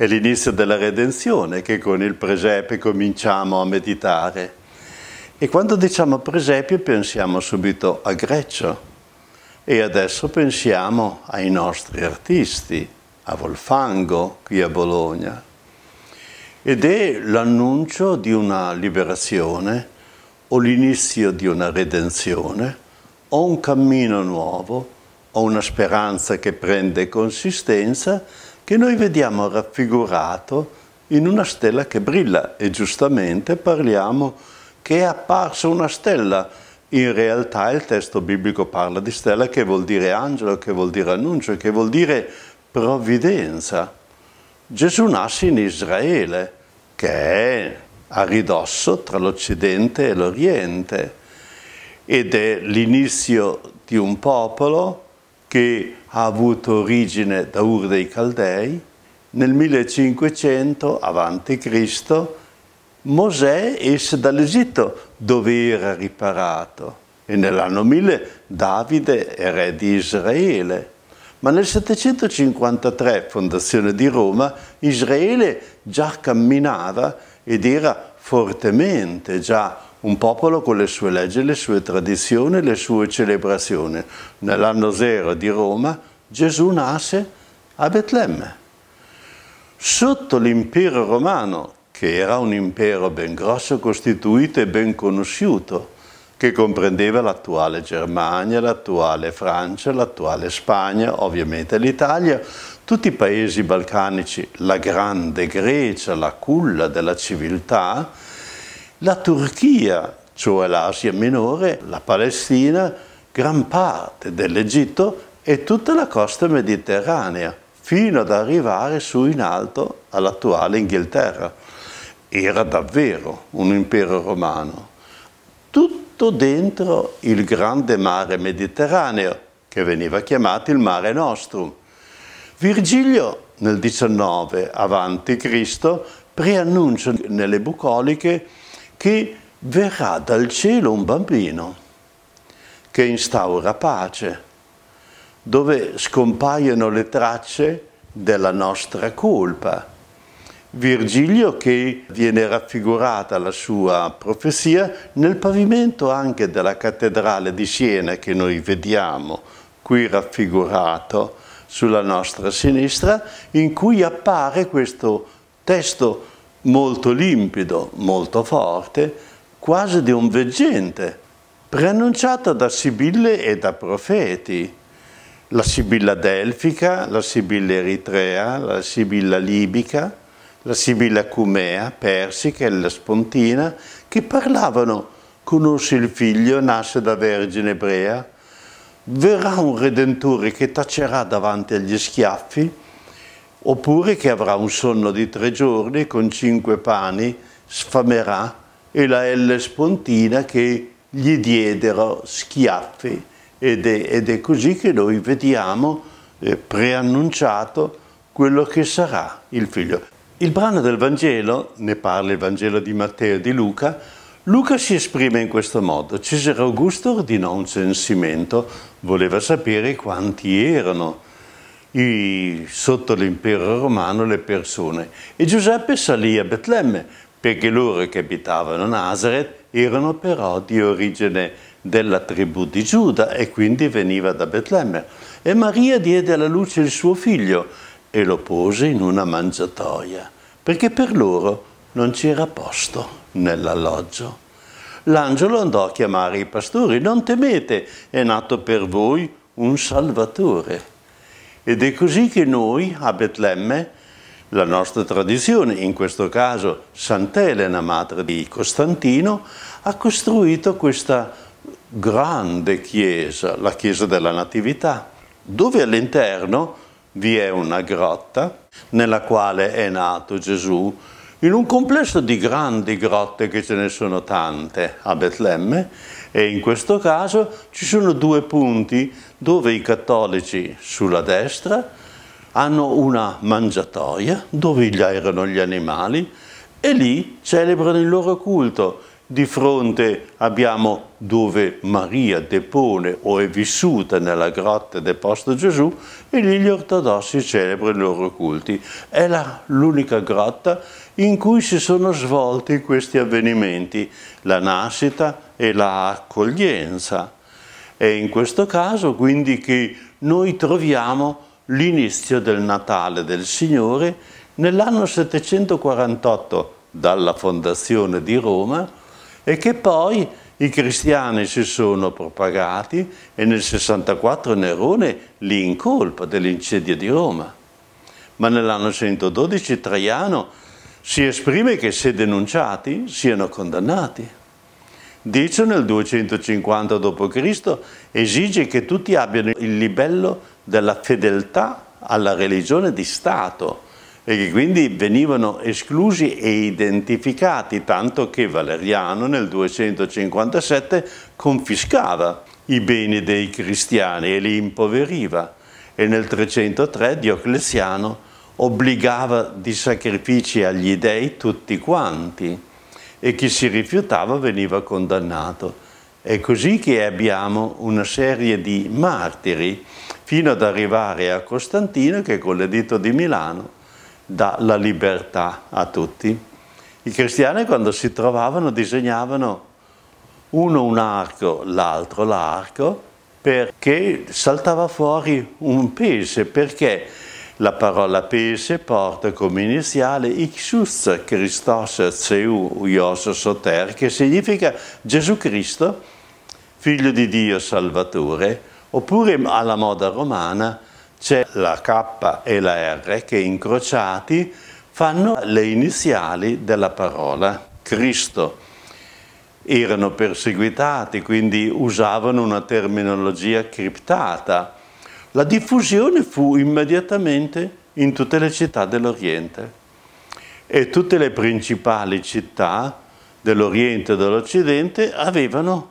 È l'inizio della redenzione che con il presepe cominciamo a meditare. E quando diciamo presepe pensiamo subito a Greccio e adesso pensiamo ai nostri artisti, a Volfango qui a Bologna. Ed è l'annuncio di una liberazione o l'inizio di una redenzione o un cammino nuovo o una speranza che prende consistenza che noi vediamo raffigurato in una stella che brilla e giustamente parliamo che è apparsa una stella. In realtà il testo biblico parla di stella che vuol dire angelo, che vuol dire annuncio, che vuol dire provvidenza. Gesù nasce in Israele, che è a ridosso tra l'Occidente e l'Oriente ed è l'inizio di un popolo che ha avuto origine da Ur dei Caldei, nel 1500 avanti Cristo, Mosè esce dall'Egitto dove era riparato e nell'anno 1000 Davide è re di Israele. Ma nel 753, fondazione di Roma, Israele già camminava ed era fortemente già un popolo con le sue leggi, le sue tradizioni, le sue celebrazioni. Nell'anno zero di Roma Gesù nasce a Betlemme. Sotto l'impero romano, che era un impero ben grosso, costituito e ben conosciuto, che comprendeva l'attuale Germania, l'attuale Francia, l'attuale Spagna, ovviamente l'Italia, tutti i paesi balcanici, la grande Grecia, la culla della civiltà, la Turchia, cioè l'Asia minore, la Palestina, gran parte dell'Egitto e tutta la costa mediterranea, fino ad arrivare su in alto all'attuale Inghilterra. Era davvero un impero romano. Tutto dentro il grande mare mediterraneo, che veniva chiamato il Mare Nostrum. Virgilio nel 19 a.C. preannuncia nelle bucoliche che verrà dal cielo un bambino che instaura pace, dove scompaiono le tracce della nostra colpa. Virgilio che viene raffigurata la sua profezia nel pavimento anche della cattedrale di Siena che noi vediamo qui raffigurato sulla nostra sinistra in cui appare questo testo molto limpido, molto forte, quasi di un veggente, preannunciata da Sibille e da profeti. La Sibilla delfica, la Sibilla eritrea, la Sibilla libica, la Sibilla cumea, persica e la spontina, che parlavano «Conosci il figlio, nasce da vergine ebrea, verrà un redentore che tacerà davanti agli schiaffi, oppure che avrà un sonno di tre giorni con cinque pani, sfamerà e la L spontina che gli diedero schiaffi ed è, ed è così che noi vediamo eh, preannunciato quello che sarà il figlio. Il brano del Vangelo, ne parla il Vangelo di Matteo e di Luca, Luca si esprime in questo modo. Cesare Augusto ordinò un censimento, voleva sapere quanti erano i, sotto l'impero romano le persone e Giuseppe salì a Betlemme perché loro che abitavano Nazareth erano però di origine della tribù di Giuda e quindi veniva da Betlemme. E Maria diede alla luce il suo figlio e lo pose in una mangiatoia, perché per loro non c'era posto nell'alloggio. L'angelo andò a chiamare i pastori, non temete, è nato per voi un Salvatore ed è così che noi a Betlemme, la nostra tradizione, in questo caso Sant'Elena, madre di Costantino, ha costruito questa grande chiesa, la chiesa della Natività, dove all'interno vi è una grotta nella quale è nato Gesù in un complesso di grandi grotte che ce ne sono tante a Betlemme e in questo caso ci sono due punti dove i cattolici sulla destra hanno una mangiatoia dove erano gli animali e lì celebrano il loro culto. Di fronte abbiamo dove Maria depone o è vissuta nella grotta del Gesù e lì gli ortodossi celebrano i loro culti. È l'unica grotta in cui si sono svolti questi avvenimenti, la nascita e l'accoglienza. È in questo caso quindi che noi troviamo l'inizio del Natale del Signore nell'anno 748 dalla fondazione di Roma e che poi i cristiani si sono propagati e nel 64 Nerone li incolpa dell'incendio di Roma. Ma nell'anno 112 Traiano si esprime che se denunciati siano condannati. Dice nel 250 d.C. esige che tutti abbiano il livello della fedeltà alla religione di Stato e che quindi venivano esclusi e identificati, tanto che Valeriano nel 257 confiscava i beni dei cristiani e li impoveriva e nel 303 Diocleziano obbligava di sacrifici agli dèi tutti quanti e chi si rifiutava veniva condannato. È così che abbiamo una serie di martiri fino ad arrivare a Costantino che con l'editto di Milano dà la libertà a tutti. I cristiani quando si trovavano disegnavano uno un arco, l'altro l'arco, perché saltava fuori un pesce, perché la parola pesce porta come iniziale Ixus Christos Ceu Ios Soter, che significa Gesù Cristo, figlio di Dio Salvatore, oppure alla moda romana c'è la K e la R che incrociati fanno le iniziali della parola Cristo. Erano perseguitati, quindi usavano una terminologia criptata la diffusione fu immediatamente in tutte le città dell'Oriente e tutte le principali città dell'Oriente e dell'Occidente avevano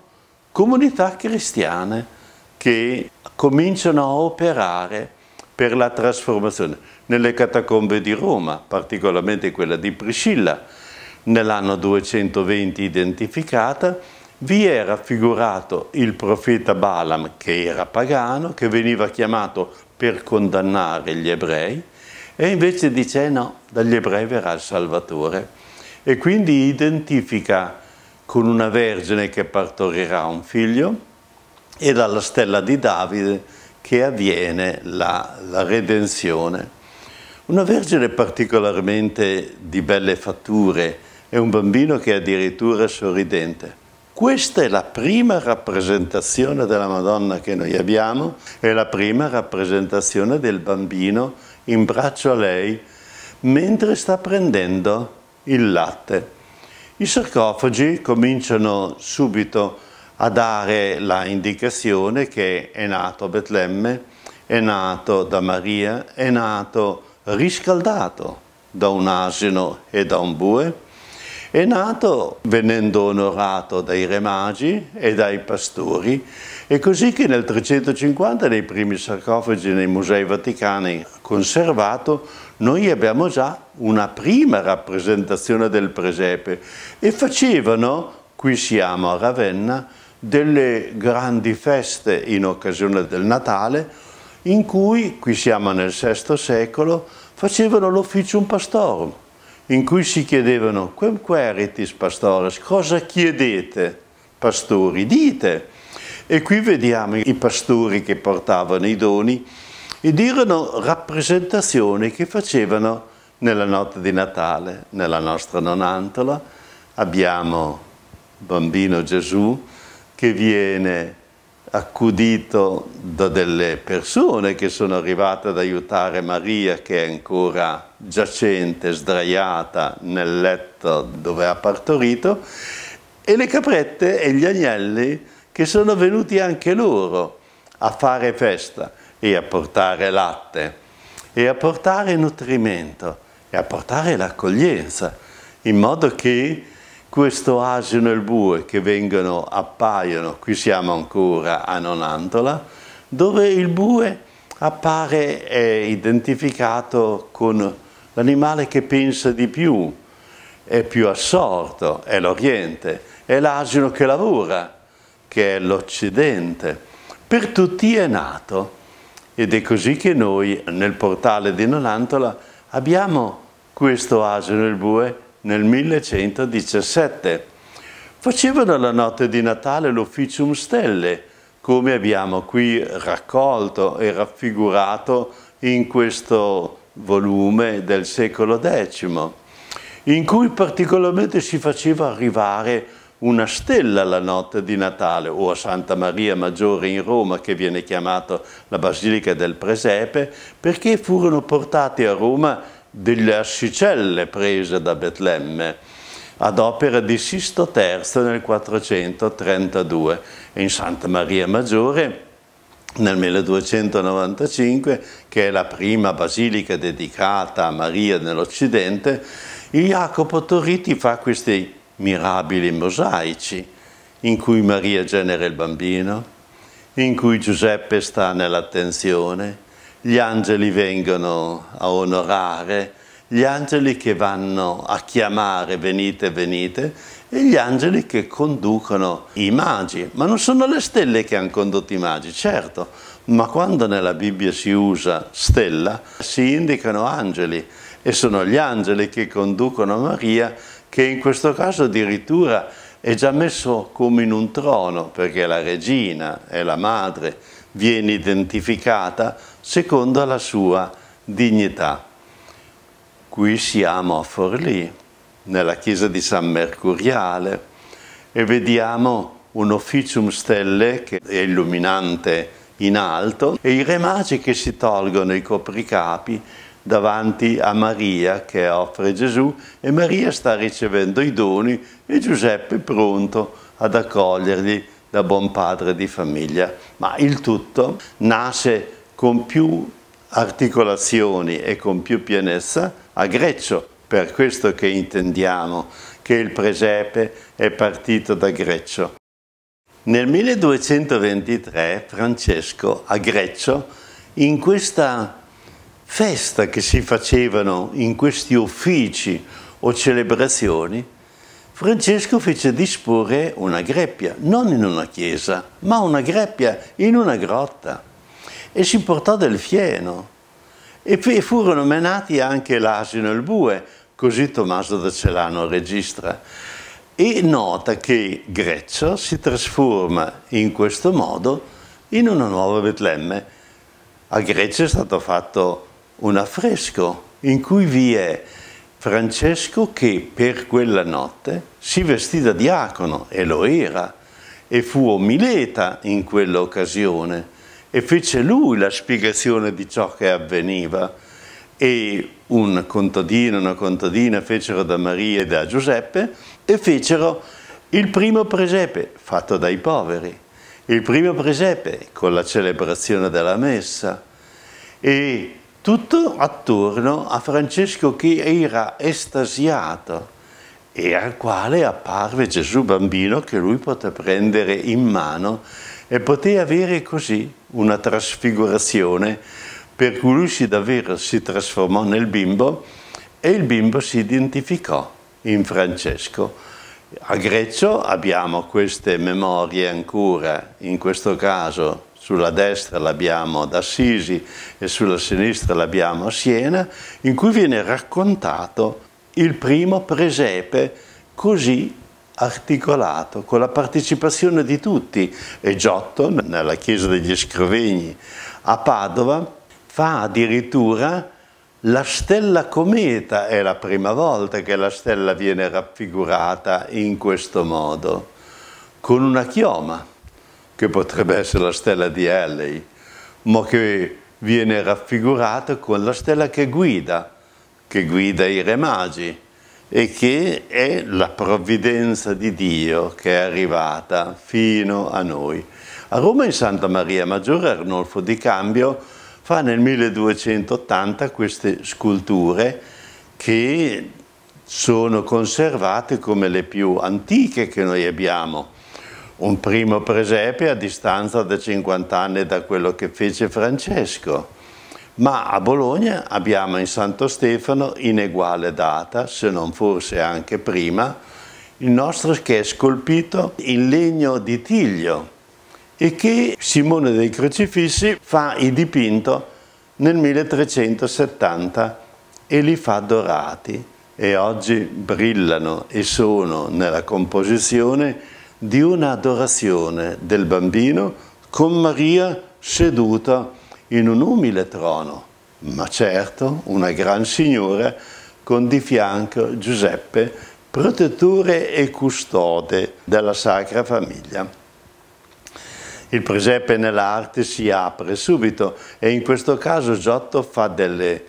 comunità cristiane che cominciano a operare per la trasformazione nelle catacombe di Roma, particolarmente quella di Priscilla, nell'anno 220 identificata, vi è raffigurato il profeta Balaam che era pagano, che veniva chiamato per condannare gli ebrei, e invece dice eh no, dagli ebrei verrà il Salvatore. E quindi identifica con una vergine che partorirà un figlio e dalla stella di Davide che avviene la, la redenzione. Una vergine particolarmente di belle fatture, è un bambino che è addirittura sorridente. Questa è la prima rappresentazione della Madonna che noi abbiamo, è la prima rappresentazione del bambino in braccio a lei mentre sta prendendo il latte. I sarcofagi cominciano subito a dare la indicazione che è nato a Betlemme, è nato da Maria, è nato riscaldato da un asino e da un bue è nato venendo onorato dai re magi e dai pastori, è così che nel 350, nei primi sarcofagi nei musei vaticani conservato, noi abbiamo già una prima rappresentazione del presepe e facevano, qui siamo a Ravenna, delle grandi feste in occasione del Natale in cui, qui siamo nel VI secolo, facevano un pastorum, in cui si chiedevano quem queritis pastores, cosa chiedete pastori, dite. E qui vediamo i pastori che portavano i doni ed erano rappresentazioni che facevano nella notte di Natale, nella nostra nonantola, abbiamo bambino Gesù che viene accudito da delle persone che sono arrivate ad aiutare Maria che è ancora giacente, sdraiata nel letto dove ha partorito, e le caprette e gli agnelli che sono venuti anche loro a fare festa e a portare latte e a portare nutrimento e a portare l'accoglienza, in modo che questo asino e il bue che vengono, appaiono, qui siamo ancora a Nonantola, dove il bue appare è identificato con l'animale che pensa di più, è più assorto, è l'Oriente, è l'asino che lavora, che è l'Occidente. Per tutti è nato ed è così che noi nel portale di Nonantola abbiamo questo asino e il bue nel 1117. Facevano la notte di Natale l'Officium Stelle, come abbiamo qui raccolto e raffigurato in questo volume del secolo X, in cui particolarmente si faceva arrivare una stella la notte di Natale o a Santa Maria Maggiore in Roma che viene chiamata la Basilica del Presepe perché furono portati a Roma delle asticelle prese da Betlemme ad opera di Sisto III nel 432 e in Santa Maria Maggiore nel 1295, che è la prima basilica dedicata a Maria nell'Occidente, Jacopo Toriti fa questi mirabili mosaici in cui Maria genera il bambino, in cui Giuseppe sta nell'attenzione, gli angeli vengono a onorare, gli angeli che vanno a chiamare venite, venite, e gli angeli che conducono i magi. Ma non sono le stelle che hanno condotto i magi, certo, ma quando nella Bibbia si usa stella, si indicano angeli e sono gli angeli che conducono Maria, che in questo caso addirittura è già messo come in un trono, perché la regina è la madre, viene identificata secondo la sua dignità. Qui siamo a Forlì, nella chiesa di San Mercuriale, e vediamo un officium stelle che è illuminante in alto e i re magi che si tolgono i copricapi davanti a Maria che offre Gesù e Maria sta ricevendo i doni e Giuseppe è pronto ad accoglierli da buon padre di famiglia. Ma il tutto nasce con più articolazioni e con più pienezza a Greccio, per questo che intendiamo che il presepe è partito da Greccio. Nel 1223 Francesco a Greccio, in questa festa che si facevano, in questi uffici o celebrazioni, Francesco fece disporre una greppia, non in una chiesa, ma una greppia in una grotta e si portò del fieno. E furono menati anche l'asino e il bue, così Tommaso da Celano registra. E nota che Greccio si trasforma in questo modo in una nuova Betlemme. A Grecia è stato fatto un affresco in cui vi è Francesco che per quella notte si vestì da diacono, e lo era, e fu omileta in quell'occasione e fece lui la spiegazione di ciò che avveniva e un contadino e una contadina fecero da Maria e da Giuseppe e fecero il primo presepe fatto dai poveri, il primo presepe con la celebrazione della messa e tutto attorno a Francesco che era estasiato e al quale apparve Gesù bambino che lui poteva prendere in mano e poté avere così una trasfigurazione per cui lui si davvero si trasformò nel bimbo e il bimbo si identificò in Francesco. A Greccio abbiamo queste memorie ancora, in questo caso sulla destra l'abbiamo ad Assisi e sulla sinistra l'abbiamo a Siena, in cui viene raccontato il primo presepe così articolato con la partecipazione di tutti e Giotto nella chiesa degli Scrovegni a Padova fa addirittura la stella cometa, è la prima volta che la stella viene raffigurata in questo modo, con una chioma che potrebbe essere la stella di Halley, ma che viene raffigurata con la stella che guida, che guida i re magi e che è la provvidenza di Dio che è arrivata fino a noi. A Roma in Santa Maria Maggiore Arnolfo di Cambio fa nel 1280 queste sculture che sono conservate come le più antiche che noi abbiamo. Un primo presepe a distanza da 50 anni da quello che fece Francesco ma a Bologna abbiamo in Santo Stefano in eguale data, se non forse anche prima, il nostro che è scolpito in legno di tiglio e che Simone dei Crocifissi fa il dipinto nel 1370 e li fa dorati e oggi brillano e sono nella composizione di un'adorazione del bambino con Maria seduta in un umile trono, ma certo una gran signora con di fianco Giuseppe, protettore e custode della Sacra Famiglia. Il presepe nell'arte si apre subito e in questo caso Giotto fa delle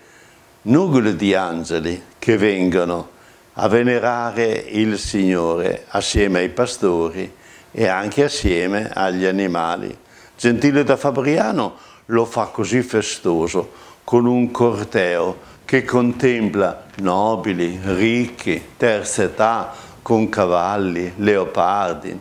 nugole di angeli che vengono a venerare il Signore assieme ai pastori e anche assieme agli animali. Gentile da Fabriano lo fa così festoso, con un corteo che contempla nobili, ricchi, terza età, con cavalli, leopardi,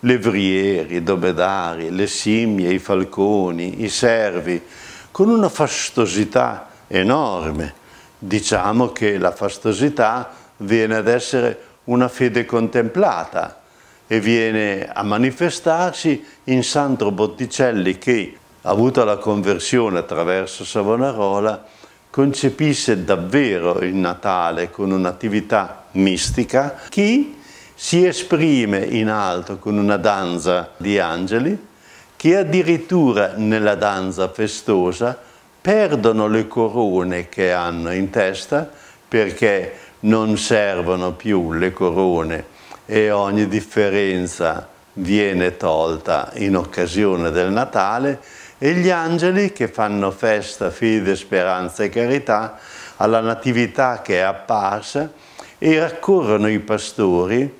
levrieri, domedari, le simie, i falconi, i servi, con una fastosità enorme. Diciamo che la fastosità viene ad essere una fede contemplata e viene a manifestarsi in Sandro Botticelli che avuta la conversione attraverso Savonarola, concepisse davvero il Natale con un'attività mistica, chi si esprime in alto con una danza di angeli, che addirittura nella danza festosa perdono le corone che hanno in testa perché non servono più le corone e ogni differenza viene tolta in occasione del Natale e gli angeli che fanno festa, fede, speranza e carità alla Natività che è apparsa e raccorrono i pastori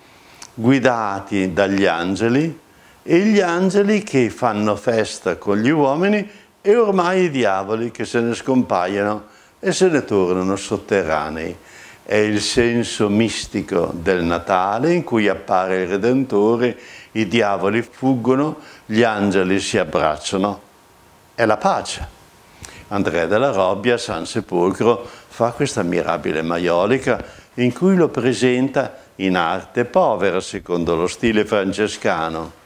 guidati dagli angeli e gli angeli che fanno festa con gli uomini e ormai i diavoli che se ne scompaiono e se ne tornano sotterranei. È il senso mistico del Natale in cui appare il Redentore, i diavoli fuggono, gli angeli si abbracciano è la pace. Andrea della Robbia, San Sepolcro, fa questa mirabile maiolica in cui lo presenta in arte povera secondo lo stile francescano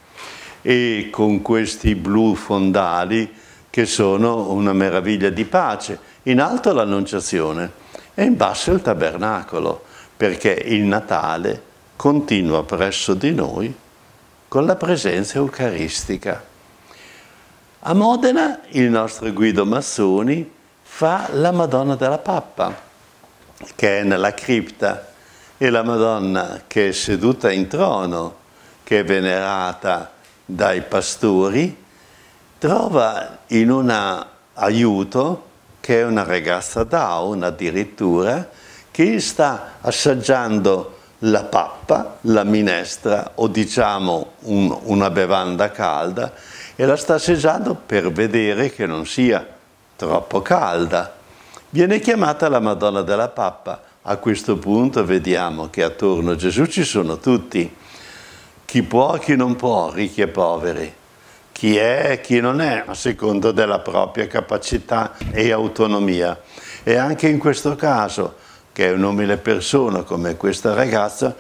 e con questi blu fondali che sono una meraviglia di pace. In alto l'Annunciazione e in basso il tabernacolo, perché il Natale continua presso di noi con la presenza eucaristica. A Modena il nostro Guido Massoni fa la Madonna della Pappa, che è nella cripta, e la Madonna che è seduta in trono, che è venerata dai pastori, trova in un aiuto, che è una ragazza down addirittura, che sta assaggiando la pappa, la minestra o diciamo un, una bevanda calda e la sta assesando per vedere che non sia troppo calda. Viene chiamata la Madonna della Pappa. A questo punto vediamo che attorno a Gesù ci sono tutti, chi può, chi non può, ricchi e poveri, chi è e chi non è, a seconda della propria capacità e autonomia. E anche in questo caso, che è un'umile persona come questa ragazza,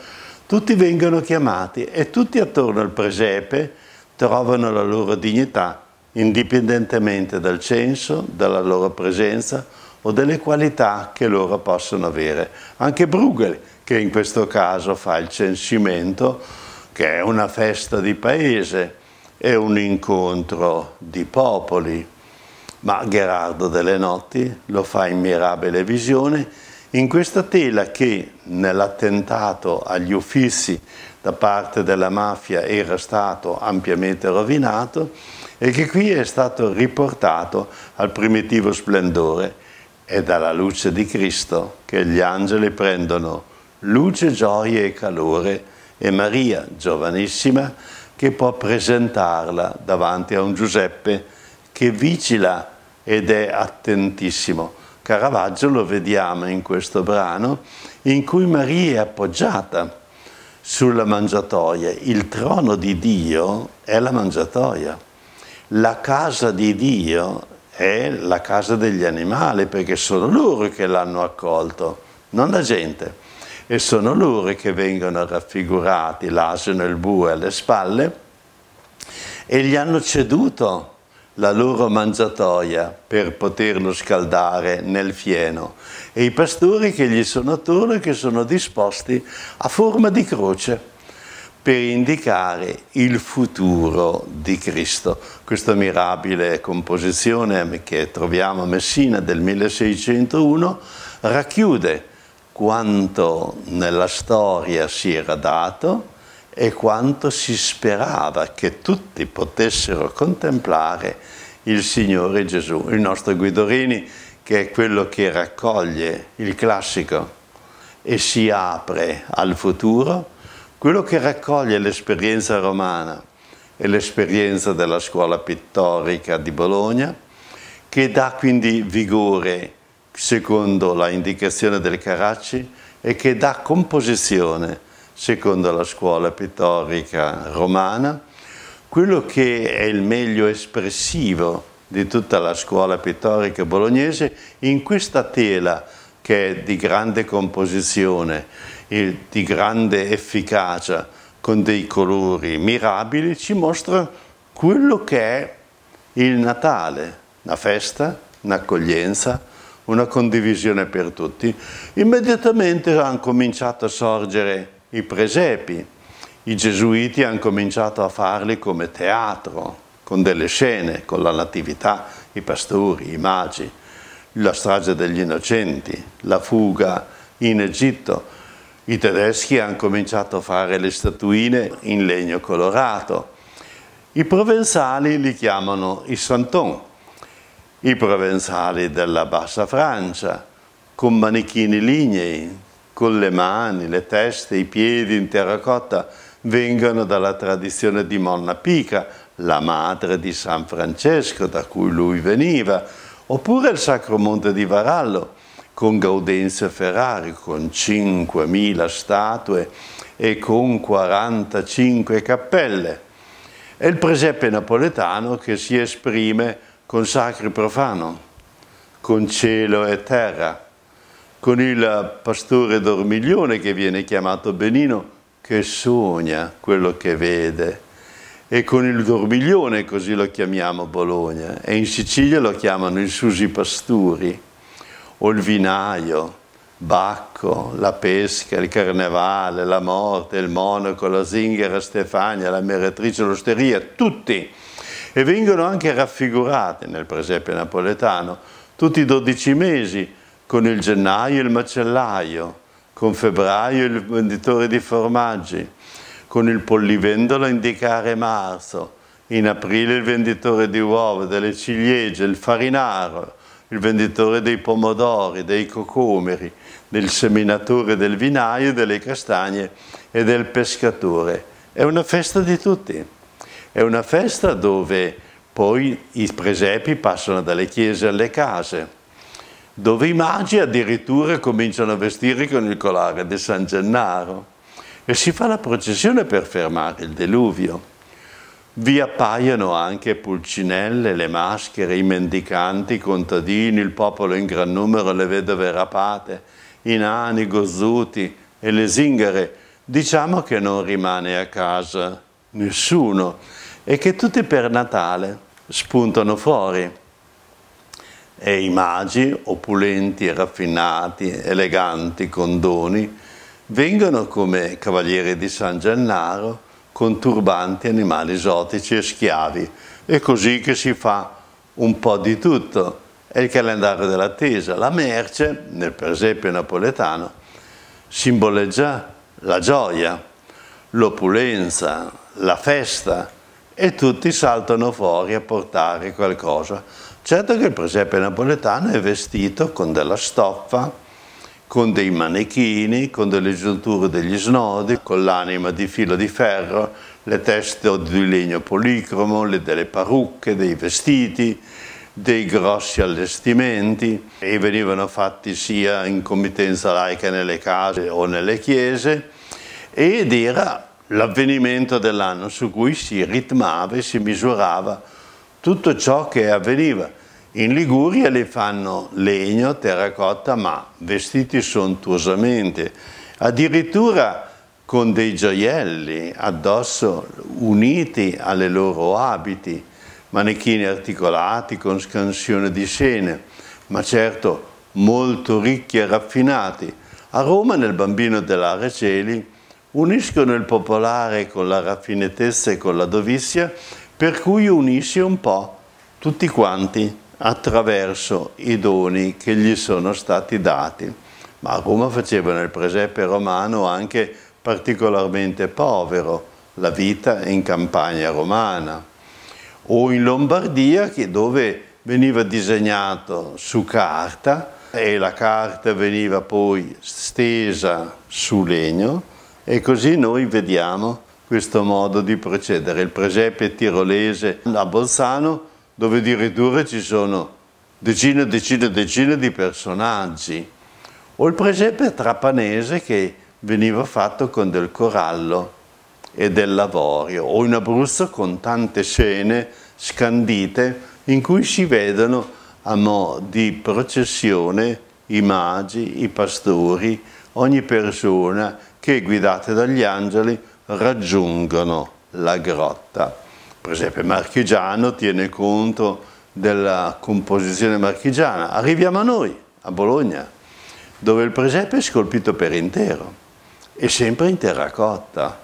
tutti vengono chiamati e tutti attorno al presepe trovano la loro dignità, indipendentemente dal censo, dalla loro presenza o delle qualità che loro possono avere. Anche Bruegel, che in questo caso fa il censimento, che è una festa di paese, è un incontro di popoli, ma Gerardo delle Notti lo fa in mirabile visione in questa tela che nell'attentato agli uffizi da parte della mafia era stato ampiamente rovinato e che qui è stato riportato al primitivo splendore. È dalla luce di Cristo che gli angeli prendono luce, gioia e calore e Maria, giovanissima, che può presentarla davanti a un Giuseppe che vigila ed è attentissimo. Caravaggio lo vediamo in questo brano in cui Maria è appoggiata sulla mangiatoia. Il trono di Dio è la mangiatoia. La casa di Dio è la casa degli animali perché sono loro che l'hanno accolto, non la gente. E sono loro che vengono raffigurati, l'asino e il bue alle spalle, e gli hanno ceduto la loro mangiatoia per poterlo scaldare nel fieno e i pastori che gli sono attorno e che sono disposti a forma di croce per indicare il futuro di Cristo. Questa mirabile composizione che troviamo a Messina del 1601 racchiude quanto nella storia si era dato, e quanto si sperava che tutti potessero contemplare il Signore Gesù. Il nostro Guidorini, che è quello che raccoglie il classico e si apre al futuro, quello che raccoglie l'esperienza romana e l'esperienza della scuola pittorica di Bologna, che dà quindi vigore, secondo la indicazione del Caracci, e che dà composizione secondo la scuola pittorica romana, quello che è il meglio espressivo di tutta la scuola pittorica bolognese in questa tela che è di grande composizione, e di grande efficacia, con dei colori mirabili, ci mostra quello che è il Natale, una festa, un'accoglienza, una condivisione per tutti. Immediatamente hanno cominciato a sorgere i presepi. I gesuiti hanno cominciato a farli come teatro, con delle scene, con la natività, i pastori, i magi, la strage degli innocenti, la fuga in Egitto. I tedeschi hanno cominciato a fare le statuine in legno colorato. I provenzali li chiamano i Santon, i provenzali della Bassa Francia, con manichini lignei, con le mani, le teste, i piedi in terracotta vengano dalla tradizione di Monna Pica, la madre di San Francesco da cui lui veniva, oppure il Sacro Monte di Varallo con Gaudenzio Ferrari, con 5.000 statue e con 45 cappelle, e il presepe napoletano che si esprime con sacri profano, con cielo e terra, con il pastore dormiglione che viene chiamato Benino, che sogna quello che vede, e con il dormiglione, così lo chiamiamo Bologna, e in Sicilia lo chiamano il Susi Pasturi, o il vinaio, Bacco, la pesca, il carnevale, la morte, il monaco, la zingara, Stefania, la meretrice, l'osteria, tutti. E vengono anche raffigurati nel presepe napoletano, tutti i dodici mesi, con il gennaio il macellaio, con febbraio il venditore di formaggi, con il pollivendolo a indicare marzo, in aprile il venditore di uova, delle ciliegie, il farinaro, il venditore dei pomodori, dei cocomeri, del seminatore del vinaio, delle castagne e del pescatore. È una festa di tutti. È una festa dove poi i presepi passano dalle chiese alle case dove i magi addirittura cominciano a vestire con il colare di San Gennaro e si fa la processione per fermare il deluvio. Vi appaiono anche pulcinelle, le maschere, i mendicanti, i contadini, il popolo in gran numero, le vedove rapate, i nani, i gozzuti e le zingare. Diciamo che non rimane a casa nessuno e che tutti per Natale spuntano fuori e i magi, opulenti e raffinati, eleganti, con doni, vengono come cavalieri di San Gennaro con turbanti, animali esotici e schiavi. È così che si fa un po' di tutto. È il calendario dell'attesa. La merce, nel presepio napoletano, simboleggia la gioia, l'opulenza, la festa e tutti saltano fuori a portare qualcosa. Certo che il presepe napoletano è vestito con della stoffa, con dei manichini, con delle giunture degli snodi, con l'anima di filo di ferro, le teste di legno policromo, le delle parrucche, dei vestiti, dei grossi allestimenti e venivano fatti sia in committenza laica nelle case o nelle chiese ed era l'avvenimento dell'anno su cui si ritmava e si misurava tutto ciò che avveniva. In Liguria le fanno legno, terracotta, ma vestiti sontuosamente, addirittura con dei gioielli addosso uniti alle loro abiti, manichini articolati con scansione di scene, ma certo molto ricchi e raffinati. A Roma, nel Bambino della Receli, uniscono il popolare con la raffinatezza e con la dovizia, per cui unisce un po' tutti quanti attraverso i doni che gli sono stati dati. Ma a Roma facevano il presepe romano anche particolarmente povero, la vita in campagna romana, o in Lombardia dove veniva disegnato su carta e la carta veniva poi stesa su legno e così noi vediamo questo modo di procedere. Il presepe tirolese a Bolzano dove addirittura ci sono decine e decine e decine di personaggi, o il presepe trapanese che veniva fatto con del corallo e del lavorio, o in Abruzzo con tante scene scandite in cui si vedono a mo' di processione i magi, i pastori, ogni persona che guidate dagli angeli raggiungono la grotta per esempio marchigiano tiene conto della composizione marchigiana. Arriviamo a noi, a Bologna, dove il presepe è scolpito per intero, è sempre in terracotta,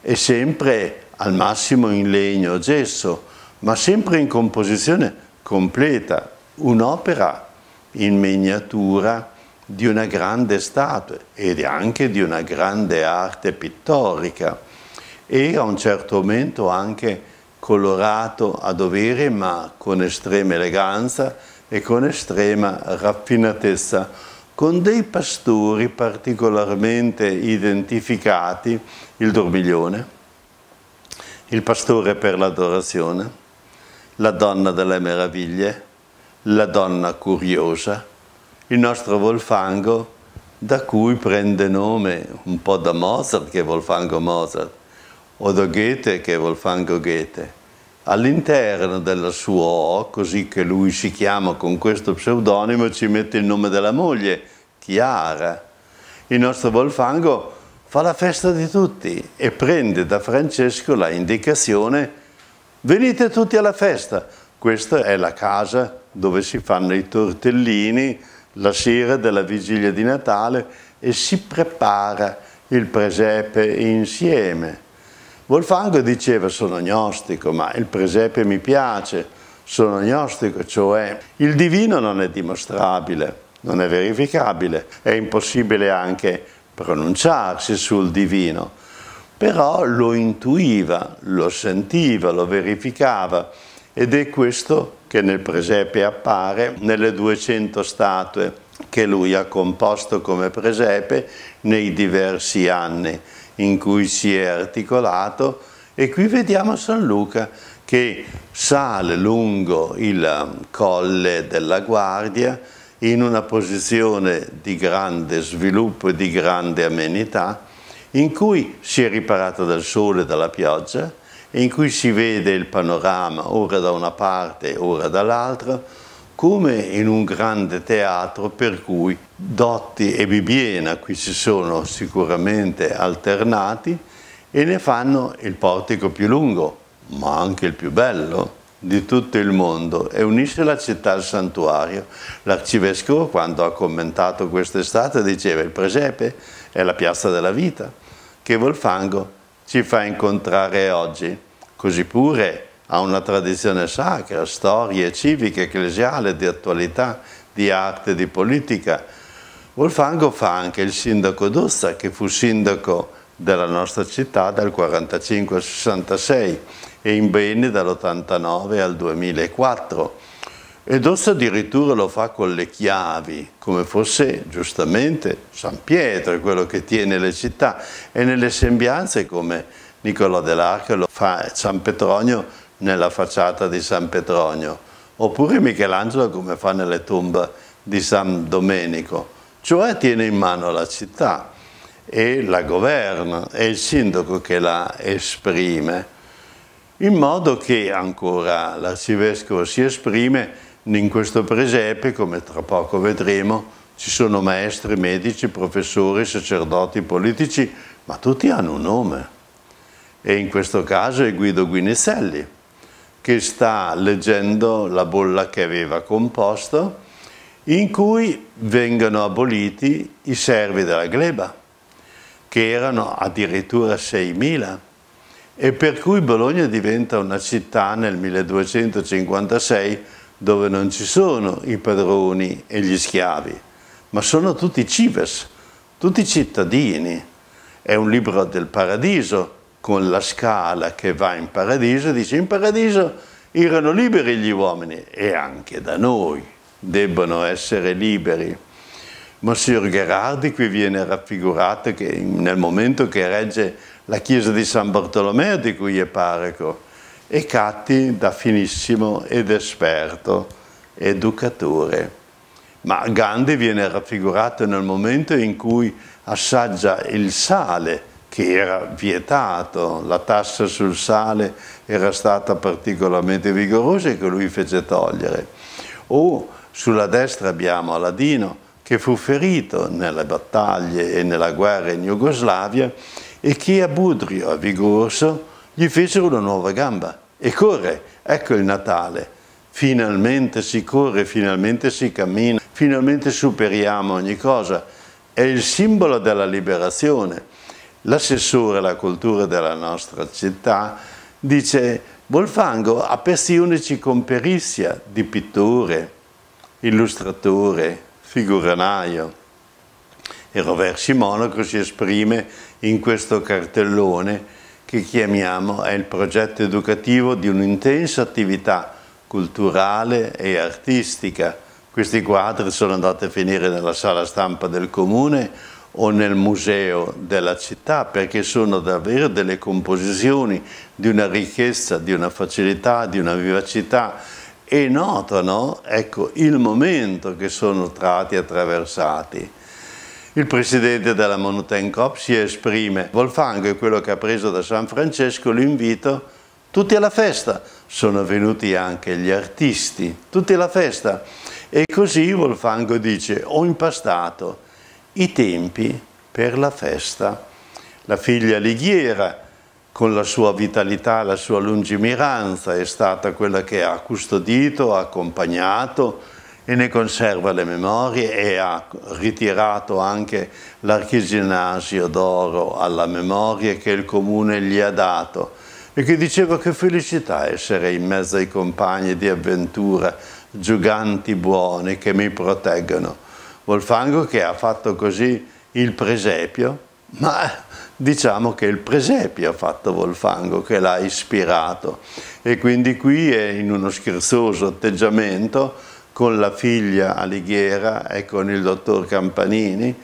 è sempre al massimo in legno o gesso, ma sempre in composizione completa, un'opera in miniatura di una grande statua ed anche di una grande arte pittorica e a un certo momento anche colorato a dovere ma con estrema eleganza e con estrema raffinatezza, con dei pastori particolarmente identificati, il dormiglione, il pastore per l'adorazione, la donna delle meraviglie, la donna curiosa, il nostro Wolfango da cui prende nome un po' da Mozart, che è Wolfango Mozart, o da Goethe che è Wolfgang Goethe. All'interno della sua O, così che lui si chiama con questo pseudonimo, ci mette il nome della moglie, Chiara. Il nostro Wolfango fa la festa di tutti e prende da Francesco la indicazione venite tutti alla festa. Questa è la casa dove si fanno i tortellini la sera della vigilia di Natale e si prepara il presepe insieme. Wolfango diceva sono gnostico, ma il presepe mi piace, sono gnostico, cioè il divino non è dimostrabile, non è verificabile, è impossibile anche pronunciarsi sul divino, però lo intuiva, lo sentiva, lo verificava ed è questo che nel presepe appare nelle 200 statue che lui ha composto come presepe nei diversi anni in cui si è articolato e qui vediamo San Luca che sale lungo il um, colle della guardia in una posizione di grande sviluppo e di grande amenità in cui si è riparato dal sole e dalla pioggia in cui si vede il panorama ora da una parte ora dall'altra come in un grande teatro per cui Dotti e Bibiena qui si sono sicuramente alternati e ne fanno il portico più lungo, ma anche il più bello di tutto il mondo e unisce la città al santuario. L'arcivescovo quando ha commentato quest'estate diceva il presepe è la piazza della vita che Volfango ci fa incontrare oggi, così pure ha una tradizione sacra, storia civica, ecclesiale, di attualità, di arte, di politica. Wolfango fa anche il sindaco d'Usta, che fu sindaco della nostra città dal 45 al 66 e in Beni dall'89 al 2004. Ed Ossa addirittura lo fa con le chiavi, come fosse giustamente San Pietro, quello che tiene le città, e nelle sembianze come Nicolò dell'Arca lo fa San Petronio nella facciata di San Petronio, oppure Michelangelo come fa nelle tombe di San Domenico, cioè tiene in mano la città e la governa, è il sindaco che la esprime, in modo che ancora l'arcivescovo si esprime in questo presepe, come tra poco vedremo, ci sono maestri, medici, professori, sacerdoti, politici, ma tutti hanno un nome. E in questo caso è Guido Guinizelli, che sta leggendo la bolla che aveva composto, in cui vengono aboliti i servi della gleba, che erano addirittura 6.000, e per cui Bologna diventa una città nel 1256 dove non ci sono i padroni e gli schiavi, ma sono tutti cives, tutti cittadini. È un libro del paradiso, con la scala che va in paradiso, dice in paradiso erano liberi gli uomini e anche da noi debbono essere liberi. Monsignor Gherardi qui viene raffigurato che nel momento che regge la chiesa di San Bartolomeo di cui è parroco e Catti da finissimo ed esperto educatore. Ma Gandhi viene raffigurato nel momento in cui assaggia il sale che era vietato, la tassa sul sale era stata particolarmente vigorosa e che lui fece togliere. O sulla destra abbiamo Aladino che fu ferito nelle battaglie e nella guerra in Jugoslavia e che a Budrio, a Vigorso, gli fecero una nuova gamba e corre, ecco il Natale, finalmente si corre, finalmente si cammina, finalmente superiamo ogni cosa, è il simbolo della liberazione L'assessore alla cultura della nostra città dice Wolfango ha unici con perizia di pittore, illustratore, figuranaio. E Roversi Monaco si esprime in questo cartellone che chiamiamo è il progetto educativo di un'intensa attività culturale e artistica. Questi quadri sono andati a finire nella sala stampa del comune o nel museo della città, perché sono davvero delle composizioni di una ricchezza, di una facilità, di una vivacità e notano ecco, il momento che sono tratti e attraversati. Il presidente della Monutain Cop si esprime, Wolfango è quello che ha preso da San Francesco l'invito, tutti alla festa, sono venuti anche gli artisti, tutti alla festa. E così Wolfango dice, ho impastato i tempi per la festa. La figlia Lighiera, con la sua vitalità, la sua lungimiranza, è stata quella che ha custodito, accompagnato e ne conserva le memorie e ha ritirato anche l'archigenasio d'oro alla memoria che il comune gli ha dato e che diceva che felicità essere in mezzo ai compagni di avventura, giuganti buoni che mi proteggono. Wolfango che ha fatto così il presepio, ma diciamo che il presepio ha fatto Wolfango che l'ha ispirato e quindi qui è in uno scherzoso atteggiamento con la figlia Alighiera e con il dottor Campanini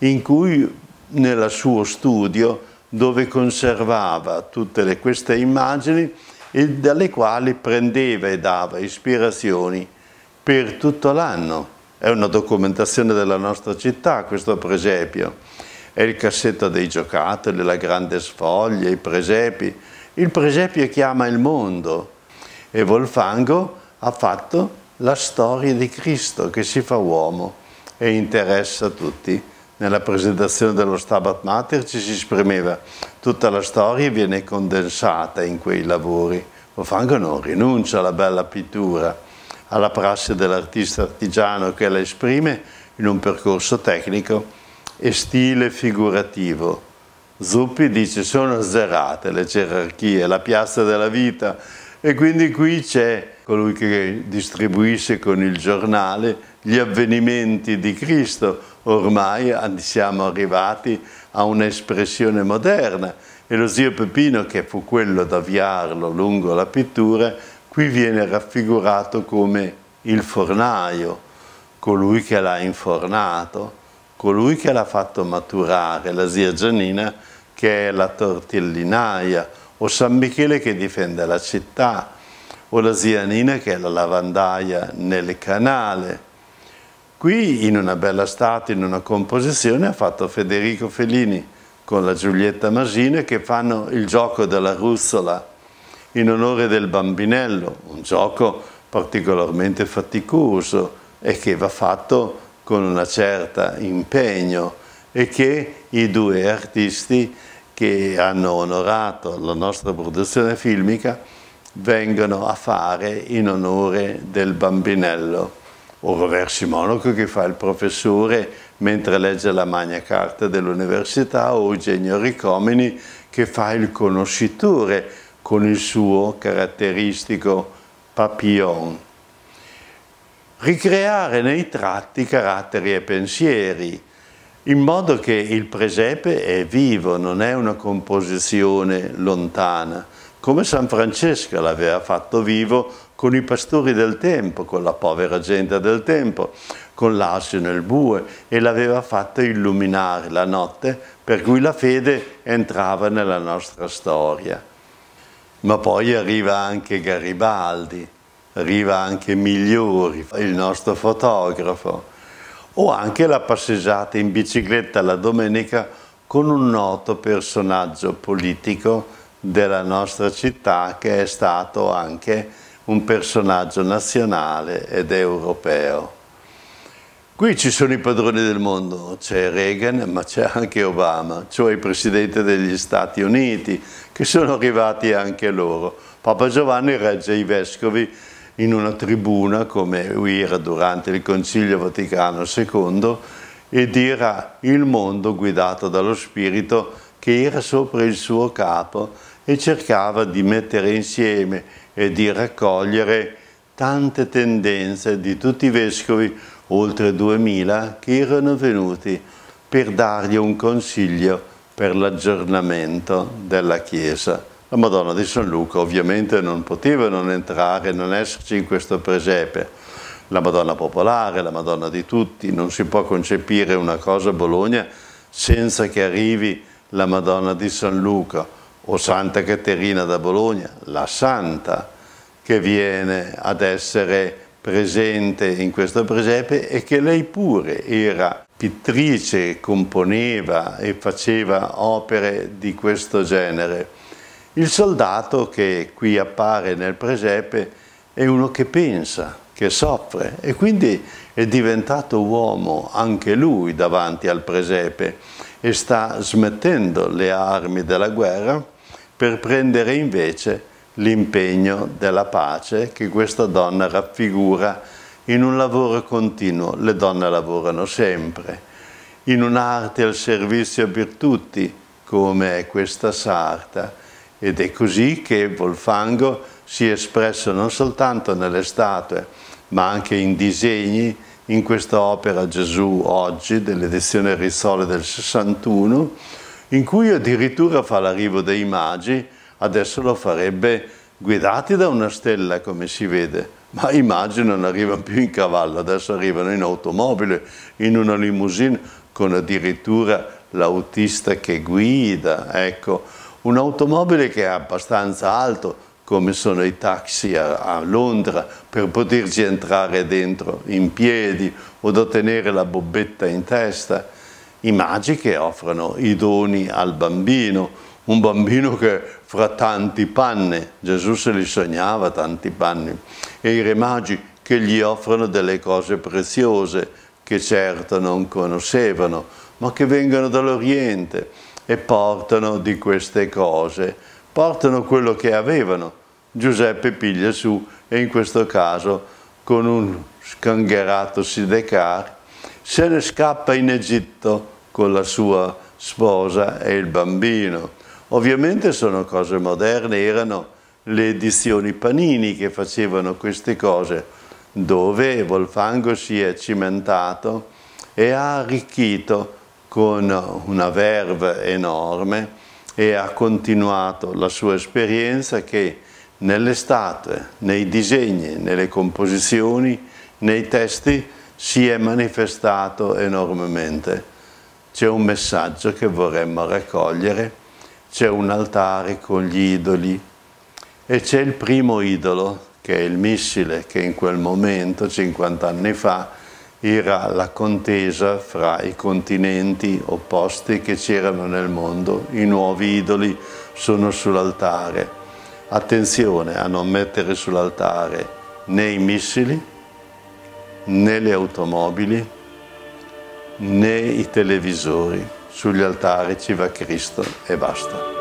in cui nel suo studio dove conservava tutte le, queste immagini e dalle quali prendeva e dava ispirazioni per tutto l'anno. È una documentazione della nostra città questo presepio. È il cassetto dei giocattoli, la grande sfoglia, i presepi. Il presepio chiama il mondo e Volfango ha fatto la storia di Cristo che si fa uomo e interessa tutti. Nella presentazione dello Stabat Mater ci si esprimeva tutta la storia viene condensata in quei lavori. Volfango non rinuncia alla bella pittura, alla prassi dell'artista artigiano che la esprime in un percorso tecnico e stile figurativo. Zuppi dice sono zerate le gerarchie, la piazza della vita e quindi qui c'è colui che distribuisce con il giornale gli avvenimenti di Cristo. Ormai siamo arrivati a un'espressione moderna e lo zio Peppino, che fu quello ad avviarlo lungo la pittura, Qui viene raffigurato come il fornaio, colui che l'ha infornato, colui che l'ha fatto maturare, la zia Giannina che è la tortellinaia, o San Michele che difende la città, o la zia Nina che è la lavandaia nel canale. Qui in una bella statua, in una composizione, ha fatto Federico Fellini con la Giulietta Masina che fanno il gioco della russola in onore del bambinello, un gioco particolarmente faticoso e che va fatto con una certa impegno e che i due artisti che hanno onorato la nostra produzione filmica vengono a fare in onore del bambinello. o Robert Simonoco che fa il professore mentre legge la Magna Carta dell'università o Eugenio Ricomini che fa il conoscitore con il suo caratteristico papillon. Ricreare nei tratti caratteri e pensieri, in modo che il presepe è vivo, non è una composizione lontana, come San Francesco l'aveva fatto vivo con i pastori del tempo, con la povera gente del tempo, con l'asino e il bue, e l'aveva fatto illuminare la notte, per cui la fede entrava nella nostra storia. Ma poi arriva anche Garibaldi, arriva anche Migliori, il nostro fotografo, o anche la passeggiata in bicicletta la domenica con un noto personaggio politico della nostra città che è stato anche un personaggio nazionale ed europeo. Qui ci sono i padroni del mondo, c'è Reagan ma c'è anche Obama, cioè il Presidente degli Stati Uniti, che sono arrivati anche loro. Papa Giovanni regge i vescovi in una tribuna come era durante il Concilio Vaticano II e dirà il mondo guidato dallo Spirito che era sopra il suo capo e cercava di mettere insieme e di raccogliere tante tendenze di tutti i vescovi oltre 2000, che erano venuti per dargli un consiglio per l'aggiornamento della Chiesa. La Madonna di San Luca ovviamente non poteva non entrare, non esserci in questo presepe. La Madonna popolare, la Madonna di tutti, non si può concepire una cosa a Bologna senza che arrivi la Madonna di San Luca o Santa Caterina da Bologna, la Santa che viene ad essere presente in questo presepe e che lei pure era pittrice, componeva e faceva opere di questo genere. Il soldato che qui appare nel presepe è uno che pensa, che soffre e quindi è diventato uomo anche lui davanti al presepe e sta smettendo le armi della guerra per prendere invece l'impegno della pace che questa donna raffigura in un lavoro continuo. Le donne lavorano sempre, in un'arte al servizio per tutti, come è questa sarta. Ed è così che Volfango si è espresso non soltanto nelle statue, ma anche in disegni, in questa opera Gesù oggi, dell'edizione Risole del 61, in cui addirittura fa l'arrivo dei magi, adesso lo farebbe guidati da una stella come si vede, ma immagino non arrivano più in cavallo, adesso arrivano in automobile, in una limousine con addirittura l'autista che guida, ecco, un'automobile che è abbastanza alto come sono i taxi a, a Londra per poterci entrare dentro in piedi o da tenere la bobetta in testa, i magi che offrono i doni al bambino, un bambino che fra tanti panni, Gesù se li sognava tanti panni, e i re magi che gli offrono delle cose preziose che certo non conoscevano, ma che vengono dall'Oriente e portano di queste cose, portano quello che avevano. Giuseppe piglia su e in questo caso con un scangherato sidecar se ne scappa in Egitto con la sua sposa e il bambino Ovviamente sono cose moderne, erano le edizioni Panini che facevano queste cose, dove Volfango si è cimentato e ha arricchito con una verve enorme e ha continuato la sua esperienza che nelle statue, nei disegni, nelle composizioni, nei testi si è manifestato enormemente. C'è un messaggio che vorremmo raccogliere c'è un altare con gli idoli e c'è il primo idolo, che è il missile, che in quel momento, 50 anni fa, era la contesa fra i continenti opposti che c'erano nel mondo. I nuovi idoli sono sull'altare. Attenzione a non mettere sull'altare né i missili, né le automobili, né i televisori sugli altari ci va Cristo e basta.